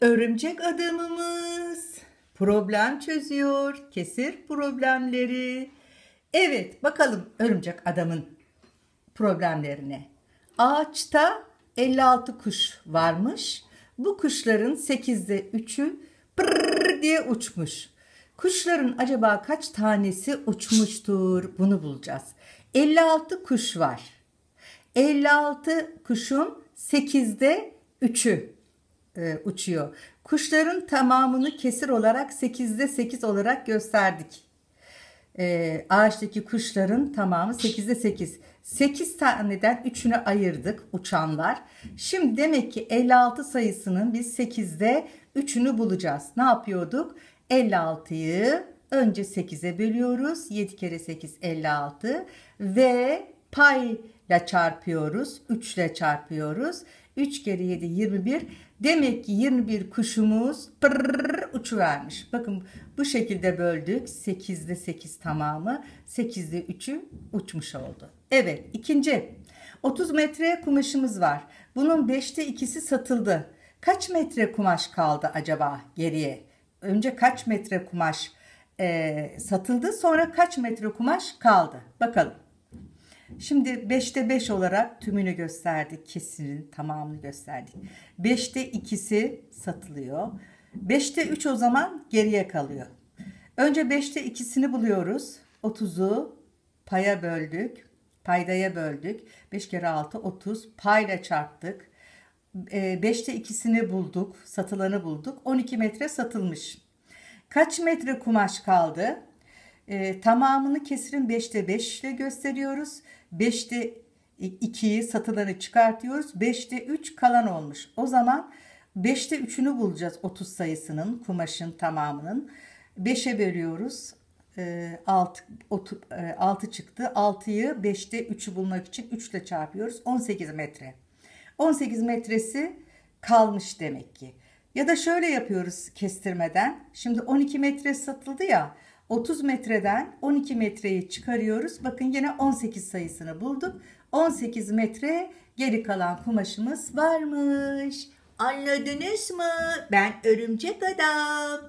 Örümcek adamımız problem çözüyor. Kesir problemleri. Evet bakalım örümcek adamın problemlerine. Ağaçta 56 kuş varmış. Bu kuşların 8'de 3'ü pırr diye uçmuş. Kuşların acaba kaç tanesi uçmuştur? Bunu bulacağız. 56 kuş var. 56 kuşun 8'de 3'ü e, uçuyor. Kuşların tamamını kesir olarak 8'de 8 olarak gösterdik. E, ağaçtaki kuşların tamamı 8'de 8. 8 taneden 3'ünü ayırdık uçanlar. Şimdi demek ki 56 sayısının biz 8'de 3'ünü bulacağız. Ne yapıyorduk? 56'yı önce 8'e bölüyoruz. 7 kere 8 56 ve payla çarpıyoruz. 3 ile çarpıyoruz. 3 kere 7 21. Demek ki 21 kuşumuz pırrr, uçuvermiş. Bakın bu şekilde böldük. 8'de 8 tamamı. 8'de 3'ü uçmuş oldu. Evet ikinci. 30 metre kumaşımız var. Bunun 5'te 2'si satıldı. Kaç metre kumaş kaldı acaba geriye? Önce kaç metre kumaş e, satıldı sonra kaç metre kumaş kaldı? Bakalım. Şimdi 5'te 5 olarak tümünü gösterdik. Kesinin tamamını gösterdik. 5'te 2'si satılıyor. 5'te 3 o zaman geriye kalıyor. Önce 5'te 2'sini buluyoruz. 30'u paya böldük. Paydaya böldük. 5 kere 6 30. Payla çarptık. 5'te ee, 2'sini bulduk. Satılanı bulduk. 12 metre satılmış. Kaç metre kumaş kaldı? E, tamamını kesirin 5'te 5 ile gösteriyoruz. 5'te 2'yi satıları çıkartıyoruz. 5'te 3 kalan olmuş. O zaman 5'te 3'ünü bulacağız 30 sayısının kumaşın tamamının. 5'e bölüyoruz. 6, 6 çıktı. 6'yı 5'te 3'ü bulmak için 3 ile çarpıyoruz. 18 metre. 18 metresi kalmış demek ki. Ya da şöyle yapıyoruz kestirmeden. Şimdi 12 metre satıldı ya. 30 metreden 12 metreyi çıkarıyoruz. Bakın yine 18 sayısını bulduk. 18 metre geri kalan kumaşımız varmış. Anladınız mı? Ben örümcek adam.